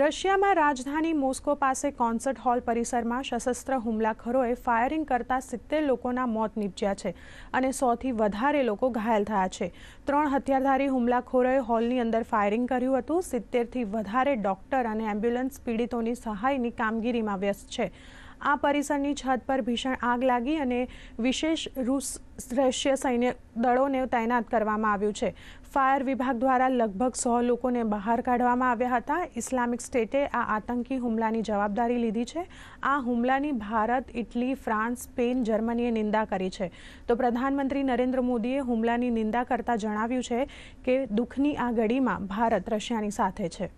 रशियाમાં રાજધાની મોસ્કો પાસે concert hall પરિસરમાં શસ્ત્ર હુમલાખોરોએ ફાયરિંગ કરતાં 70 લોકોના મોત નિપજ્યા છે અને 100 થી વધારે લોકો ઘાયલ થયા છે. ત્રણ હથિયારધારી હુમલાખોરોએ હોલની અંદર ફાયરિંગ કર્યું હતું. 70 થી વધારે ડોક્ટર અને એમ્બ્યુલન્સ પીડિતોની સહાયની કામગીરીમાં વ્યસ્ત છે. આ પરિસന്നി છત પર ભીષણ આગ લાગી અને વિશેષ રશિયન સૈન્ય દળોને તૈનાત કરવામાં આવ્યું છે ફાયર વિભાગ દ્વારા લગભગ 100 લોકોને બહાર કાઢવામાં આવ્યા હતા ઇસ્લામિક સ્ટેટે આ આતંકી હુમલાની જવાબદારી લીધી છે આ હુમલાની ભારત ઇટલી ફ્રાન્સ સ્પેન જર્મનીએ નિંદા કરી છે તો प्रधानमंत्री नरेंद्र મોદીએ હુમલાની નિંદા કરતા જણાવ્યું છે કે દુખની આ ઘડીમાં ભારત રશિયાની સાથે છે